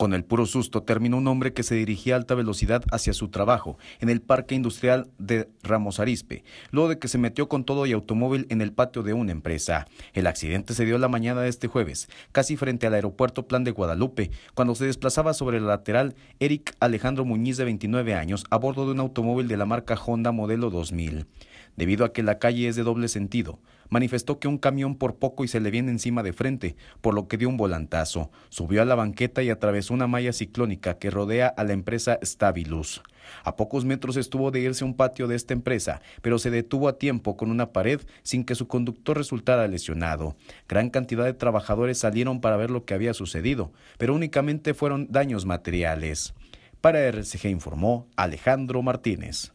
Con el puro susto terminó un hombre que se dirigía a alta velocidad hacia su trabajo en el parque industrial de Ramos Arispe, luego de que se metió con todo y automóvil en el patio de una empresa. El accidente se dio la mañana de este jueves, casi frente al aeropuerto Plan de Guadalupe, cuando se desplazaba sobre el lateral Eric Alejandro Muñiz de 29 años a bordo de un automóvil de la marca Honda modelo 2000. Debido a que la calle es de doble sentido, manifestó que un camión por poco y se le viene encima de frente, por lo que dio un volantazo. Subió a la banqueta y atravesó una malla ciclónica que rodea a la empresa Stabilus. A pocos metros estuvo de irse a un patio de esta empresa, pero se detuvo a tiempo con una pared sin que su conductor resultara lesionado. Gran cantidad de trabajadores salieron para ver lo que había sucedido, pero únicamente fueron daños materiales. Para RCG informó Alejandro Martínez.